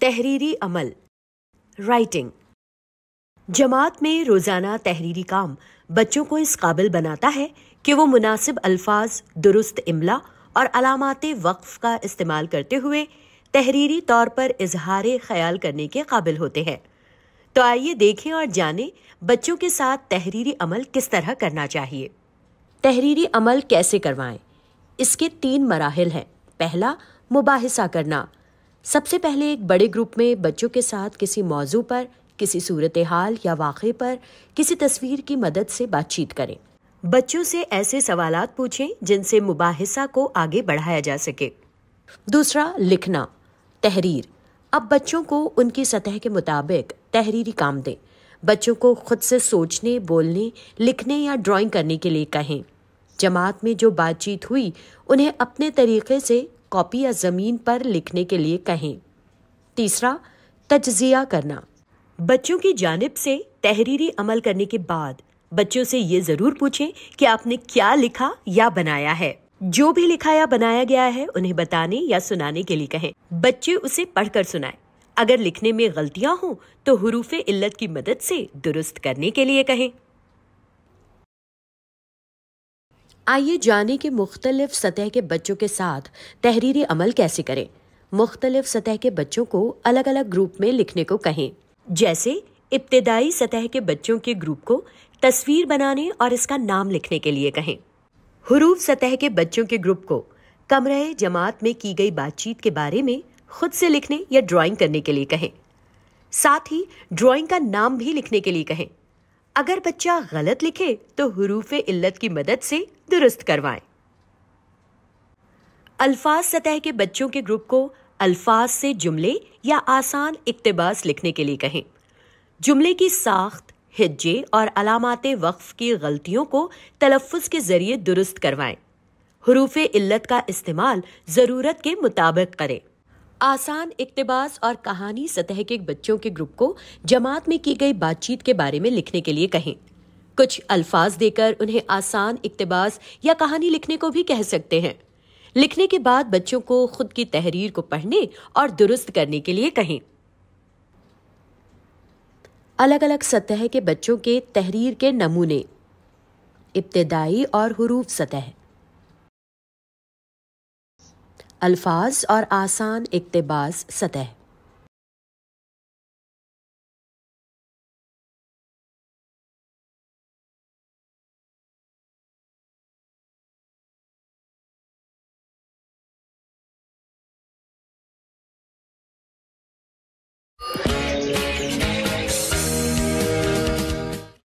तहरीरी अमल writing जमात में रोज़ाना तहरीरी काम बच्चों को इस काबिल बनाता है कि वो मुनासिब अल्फाज दुरुस्त इमला और अलामत वक्फ का इस्तेमाल करते हुए तहरीरी तौर पर इजहार ख्याल करने के काबिल होते हैं तो आइए देखें और जानें बच्चों के साथ तहरीरी अमल किस तरह करना चाहिए तहरीरी अमल कैसे करवाएं इसके तीन मराहल हैं पहला मुबासा करना सबसे पहले एक बड़े ग्रुप में बच्चों के साथ किसी मौजू पर किसी सूरत हाल या वाक़े पर किसी तस्वीर की मदद से बातचीत करें बच्चों से ऐसे सवाल पूछें जिनसे मुबाहिसा को आगे बढ़ाया जा सके दूसरा लिखना तहरीर अब बच्चों को उनकी सतह के मुताबिक तहरीरी काम दें बच्चों को खुद से सोचने बोलने लिखने या ड्राइंग करने के लिए कहें जमात में जो बातचीत हुई उन्हें अपने तरीके से कॉपी या ज़मीन पर लिखने के लिए कहें तीसरा तजिया करना बच्चों की जानब से तहरीरी अमल करने के बाद बच्चों से ये ज़रूर पूछें कि आपने क्या लिखा या बनाया है जो भी लिखा या बनाया गया है उन्हें बताने या सुनाने के लिए कहें बच्चे उसे पढ़कर सुनाए अगर लिखने में गलतियां हों तो हरूफ इल्लत की मदद से दुरुस्त करने के लिए कहें आइए जाने कि मुख्तलिफ सतह के बच्चों के साथ तहरीरी अमल कैसे करें मुख्तलिफ सतह के बच्चों को अलग अलग ग्रुप में लिखने को कहें जैसे इब्तदाई सतह के बच्चों के ग्रुप को तस्वीर बनाने और इसका नाम लिखने के लिए कहें हरूफ सतह के बच्चों के ग्रुप को कमरे जमात में की गई बातचीत के बारे में खुद से लिखने या ड्राइंग करने के लिए कहें साथ ही ड्राइंग का नाम भी लिखने के लिए कहें अगर बच्चा गलत लिखे तो हरूफ इल्लत की मदद से दुरुस्त करवाएं अल्फाज सतह के बच्चों के ग्रुप को अल्फाज से जुमले या आसान इकतबास लिखने के लिए कहें जुमले की साख्त हिज्जे और अलामत वक्फ की गलतियों को तलफ़ के ज़रिए दुरुस्त करवाएं हरूफ इल्लत का इस्तेमाल ज़रूरत के मुताबिक करें आसान इकतेबास और कहानी सतह के बच्चों के ग्रुप को जमात में की गई बातचीत के बारे में लिखने के लिए कहें कुछ अल्फाज देकर उन्हें आसान इकतेबास या कहानी लिखने को भी कह सकते हैं लिखने के बाद बच्चों को खुद की तहरीर को पढ़ने और दुरुस्त करने के लिए कहें अलग अलग सतह के बच्चों के तहरीर के नमूने इब्तदाई और हरूफ सतह अल्फाज और आसान इकतबास सतह